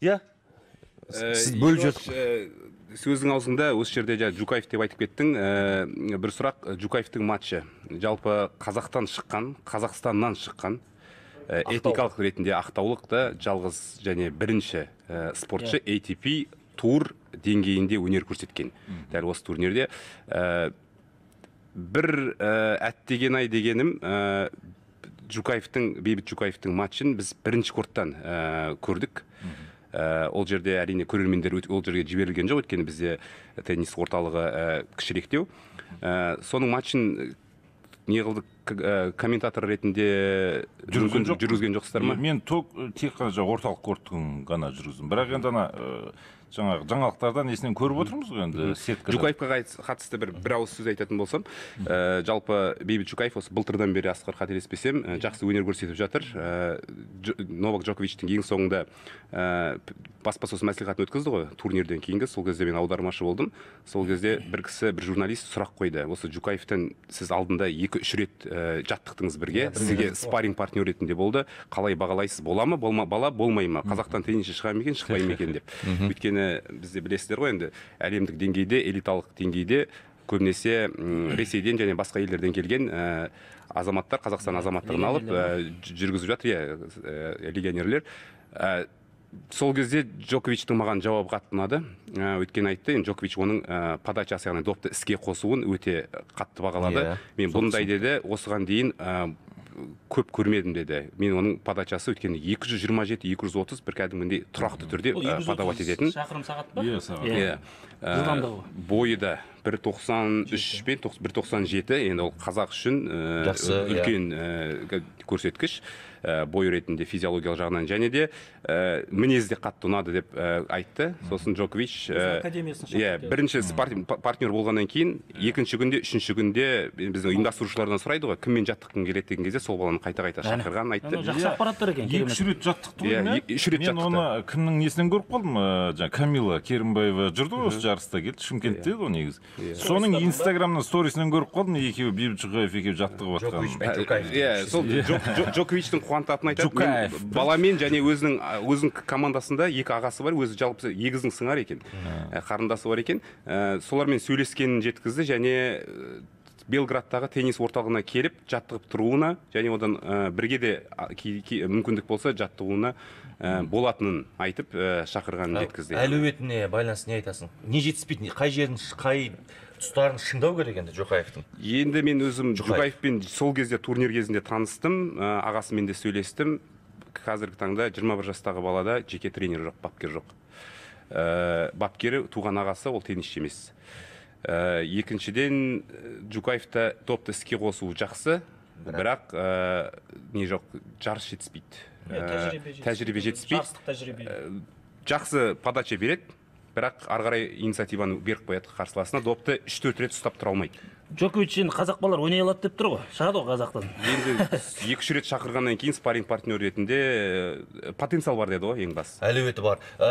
иә э, сіз бөліп жатып э, сөздің аузында осы жерде жаңа жукаев деп айтып кеттің э, бір сұрақ жукаевтың матчы жалпы қазақтан шыққан қазақстаннан шыққан ә, этникалық ретінде ақтаулық та жалғыз және бірінші спортшы иә. ATP тур деңгейінде өнер көрсеткен дәл осы турнирде бір әттеген ай дегенім ә, жукаевтың бейбіт жукаевтың матчын біз бірінші корттан көрдік Э, ол жерде әрине көрермендер ол жерге жіберілген жоқ өйткені бізде э, теннис орталығы ә, кішіректеу ә, соның матчын не комментатор ретінде жүргізген жоқ жүргізген жоқсыздар ма мен тек қана жаңағы орталық корттың ғана жүргіздім бірақ енді ана жаңағы жаңалықтардан несінен көріп отырмыз ғой енді сетка жукаевқа қатысты бір бір ауыз сөз айтатын болсам ә, жалпы бейбіт жукаев осы былтырдан бері асқар қателеспесем ә, жақсы өнер көрсетіп жатыр ә, новак джоковичтің ең соңында ә, баспасөз мәслихатын өткізді ғой турнирден кейінгі сол кезде мен аудармашы болдым сол кезде бір кісі бір журналист сұрақ қойды осы жукаевтен сіз алдында екі үш рет ә, жаттықтыңыз бірге иә, сізге спаринг партнер ретінде болды қалай бағалайсыз бола ма болма, бала болмай ма қазақтан теннисші шыға ма екен шықпай ма екен деп өйткені өйткені бізде білесіздер ғой енді әлемдік деңгейде элиталық деңгейде көбінесе ресейден және басқа елдерден келген ә, азаматтар қазақстан азаматтығын алып ә, жүргізіп жатыр иә ә, ә легионерлер ә, сол кезде джоковичтің маған жауабы қатты ұнады ә, өйткені айтты енді джокович оның ә, подачасы яғни допты іске қосуын өте қатты бағалады yeah, иә, мен бұндай деді осыған дейін ә, көп көрмедім деді мен оның подачасы өйткені екі екі жүз жиырма жеті жүз отыз бір кәдімгідей тұрақты түрде э, подавать ететін шақырым сағат па иә сағат иә, иә. Э, жылдамдығы бойы да бір тоқсан үш пен бір тоқсан жеті енді ол қазақ үшін э, жақсы иә. үлкен көрсеткіш бой ретінде физиологиялық жағынан және де мінезі де қатты ұнады деп айтты сосын джокович иә бірінші партнер болғаннан кейін екінші күнде үшінші күнде біздің ұйымдастырушылардан сұрайды ғой кіммен жаттыққың келеді деген кезде сол баланы қайта қайта шақырғанын айтты жақсы иә. ақпараттар екен екі үш рет ғой иә үш рет мен оны кімнің несінен көріп қалдым э, жаңағы камила керімбаева жүрді ғой осы жарыста келді шымкентте иә. еді ғой негізі иә. соның инстаграмнан сторисінен көріп қалдым екеуі бейбіт жұқаев екеуі жаттығып жатқанын ә, иә сол джоковичтің қуантатынын айтады баламен және өзінің өзінің командасында екі ағасы бар өзі жалпы егіздің сыңары екен ә, қарындасы бар екен ә, солармен сөйлескенін жеткізді және белградтағы теннис орталығына келіп жаттығып тұруына және одан ә, бірге де мүмкіндік болса жаттығуына ә, болатынын айтып ә, шақырғанын жеткізді әлеуетіне байланысты не айтасың не жетіспейді қай жерін қай тұстарын шыңдау керек енді жоқаевтың енді мен өзім жоқаевпен сол кезде турнир кезінде таныстым ә, ағасымен де сөйлестім қазіргі таңда 21 жастағы балада жеке тренер жоқ бапкер жоқ бапкері туған ағасы ол теннисші емес Э, екіншіден э, джукаевта топты іске қосу жақсы бірақ ә, не жоқ жарыс жетіспейді ә, тәжірибе жетіспейді жарыстық тәжірибе жақсы подача береді бірақ ары қарай инициативаны беріп қояды қарсыласына допты үш төрт рет ұстап тұра алмайды джокович енді қазақ балалар ойнай алады деп тұр ғой шығады ғой қазақтан енді екі үш рет шақырғаннан кейін спарринг партнер ретінде потенциал бар деді ғой ең бастысы әлеуеті бар